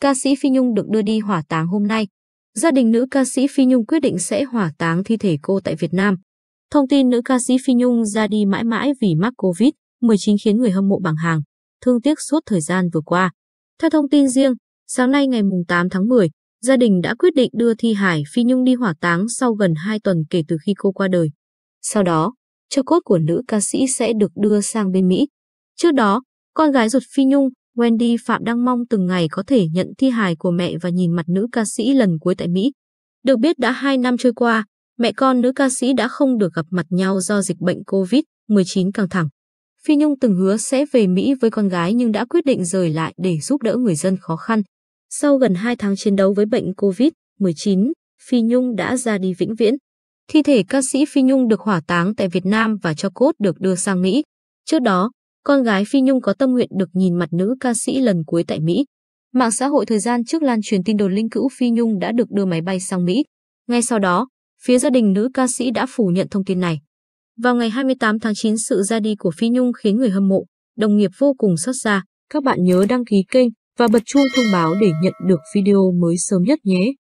ca sĩ Phi Nhung được đưa đi hỏa táng hôm nay. Gia đình nữ ca sĩ Phi Nhung quyết định sẽ hỏa táng thi thể cô tại Việt Nam. Thông tin nữ ca sĩ Phi Nhung ra đi mãi mãi vì mắc Covid-19 khiến người hâm mộ bảng hàng, thương tiếc suốt thời gian vừa qua. Theo thông tin riêng, sáng nay ngày 8 tháng 10, gia đình đã quyết định đưa thi hải Phi Nhung đi hỏa táng sau gần 2 tuần kể từ khi cô qua đời. Sau đó, cho cốt của nữ ca sĩ sẽ được đưa sang bên Mỹ. Trước đó, con gái ruột Phi Nhung, Wendy Phạm đang mong từng ngày có thể nhận thi hài của mẹ và nhìn mặt nữ ca sĩ lần cuối tại Mỹ. Được biết đã 2 năm trôi qua, mẹ con nữ ca sĩ đã không được gặp mặt nhau do dịch bệnh COVID-19 căng thẳng. Phi Nhung từng hứa sẽ về Mỹ với con gái nhưng đã quyết định rời lại để giúp đỡ người dân khó khăn. Sau gần 2 tháng chiến đấu với bệnh COVID-19, Phi Nhung đã ra đi vĩnh viễn. Thi thể ca sĩ Phi Nhung được hỏa táng tại Việt Nam và cho cốt được đưa sang Mỹ. Trước đó, con gái Phi Nhung có tâm nguyện được nhìn mặt nữ ca sĩ lần cuối tại Mỹ. Mạng xã hội thời gian trước lan truyền tin đồn linh cữu Phi Nhung đã được đưa máy bay sang Mỹ. Ngay sau đó, phía gia đình nữ ca sĩ đã phủ nhận thông tin này. Vào ngày 28 tháng 9, sự ra đi của Phi Nhung khiến người hâm mộ, đồng nghiệp vô cùng xót xa. Các bạn nhớ đăng ký kênh và bật chuông thông báo để nhận được video mới sớm nhất nhé.